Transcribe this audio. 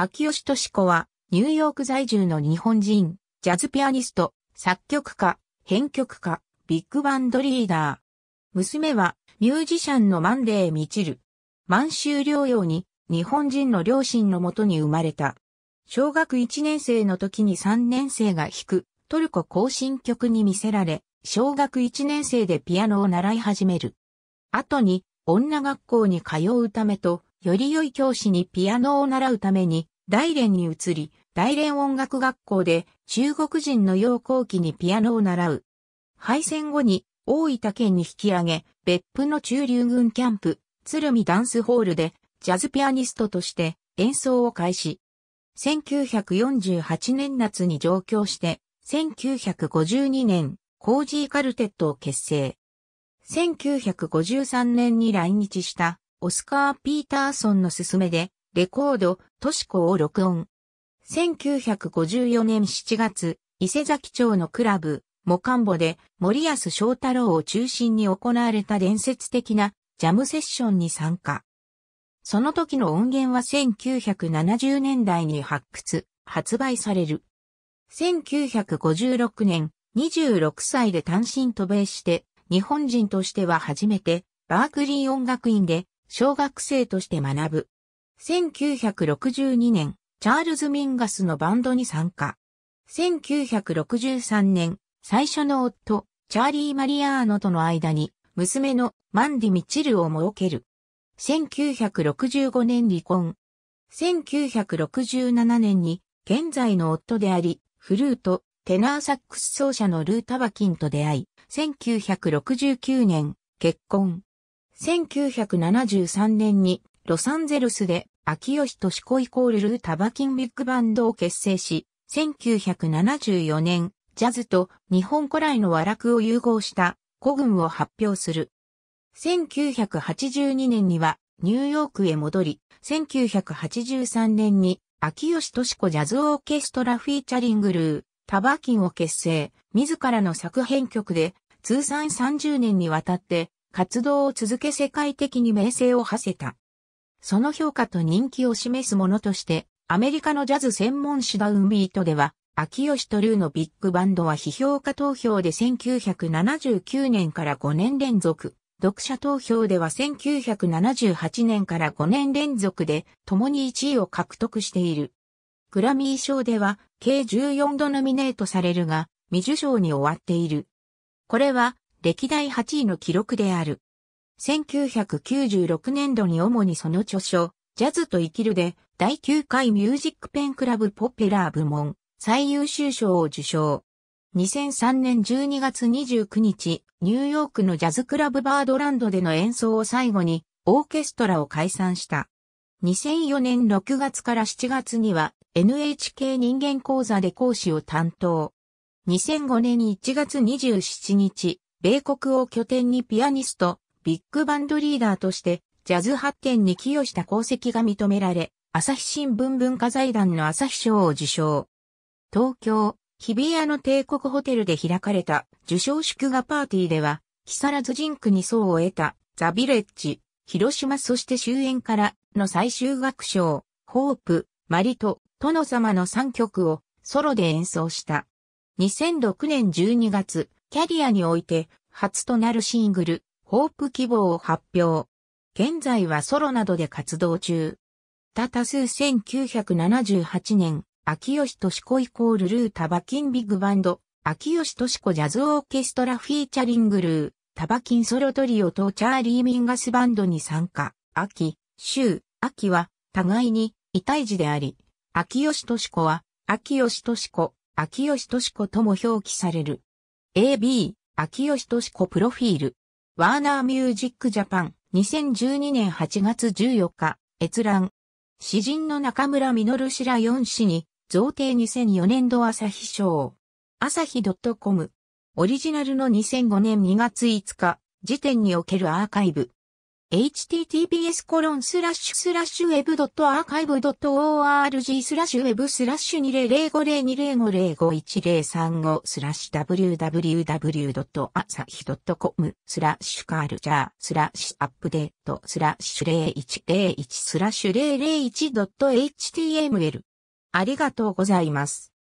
秋吉敏子は、ニューヨーク在住の日本人、ジャズピアニスト、作曲家、編曲家、ビッグバンドリーダー。娘は、ミュージシャンのマンデー・ミチル。満州療養に、日本人の両親のもとに生まれた。小学1年生の時に3年生が弾く、トルコ行進曲に魅せられ、小学1年生でピアノを習い始める。後に、女学校に通うためと、より良い教師にピアノを習うために、大連に移り、大連音楽学校で中国人の陽光期にピアノを習う。敗戦後に大分県に引き上げ、別府の中流軍キャンプ、鶴見ダンスホールでジャズピアニストとして演奏を開始。1948年夏に上京して、1952年、コージーカルテットを結成。1953年に来日したオスカー・ピーターソンの勧めでレコード、トシコを録音。1954年7月、伊勢崎町のクラブ、モカンボで森安翔太郎を中心に行われた伝説的なジャムセッションに参加。その時の音源は1970年代に発掘、発売される。1956年、26歳で単身渡米して、日本人としては初めて、バークリー音楽院で、小学生として学ぶ。1962年、チャールズ・ミンガスのバンドに参加。1963年、最初の夫、チャーリー・マリアーノとの間に、娘のマンディ・ミチルを設ける。1965年離婚。1967年に、現在の夫であり、フルート、テナーサックス奏者のルー・タバキンと出会い、1969年、結婚。1973年にロサンゼルスで、秋吉敏子イコールルータバキンビッグバンドを結成し、1974年、ジャズと日本古来の和楽を融合した古群を発表する。1982年にはニューヨークへ戻り、1983年に秋吉敏子ジャズオーケストラフィーチャリングルー、タバキンを結成、自らの作編曲で通算30年にわたって活動を続け世界的に名声を馳せた。その評価と人気を示すものとして、アメリカのジャズ専門誌ダウンビートでは、秋吉と龍のビッグバンドは批評家投票で1979年から5年連続、読者投票では1978年から5年連続で共に1位を獲得している。グラミー賞では計14度ノミネートされるが、未受賞に終わっている。これは歴代8位の記録である。1996年度に主にその著書、ジャズと生きるで、第9回ミュージックペンクラブポピュラー部門、最優秀賞を受賞。2003年12月29日、ニューヨークのジャズクラブバードランドでの演奏を最後に、オーケストラを解散した。2004年6月から7月には NHK 人間講座で講師を担当。2005年1月27日、米国を拠点にピアニスト、ビッグバンドリーダーとして、ジャズ発展に寄与した功績が認められ、朝日新聞文化財団の朝日賞を受賞。東京、日比谷の帝国ホテルで開かれた受賞祝賀パーティーでは、木更津人区に層を得たザ・ビレッジ、広島そして終演からの最終楽章、ホープ、マリと殿様の3曲をソロで演奏した。2006年12月、キャリアにおいて初となるシングル、ホープ希望を発表。現在はソロなどで活動中。た多数1978年、秋吉敏子イコールルータバキンビッグバンド、秋吉敏子ジャズオーケストラフィーチャリングルー、タバキンソロトリオとチャーリー・ミンガスバンドに参加。秋、週、秋は、互いに、異体児であり、秋吉敏子は、秋吉敏子、秋吉敏子とも表記される。AB、秋吉敏子プロフィール。ワーナーミュージックジャパン、2012年8月14日、閲覧。詩人の中村実氏ら4詩に、贈呈2004年度朝日賞。朝日 .com。オリジナルの2005年2月5日、時点におけるアーカイブ。https コロンスラッシュスラッシュ web.archive.org スラッシュウェブスラッシュ20050205051035スラッシュ www.asahi.com スラッシュカルチャースラッシュアップデートスラッシュ0101スラッシュ 001.html ありがとうございます。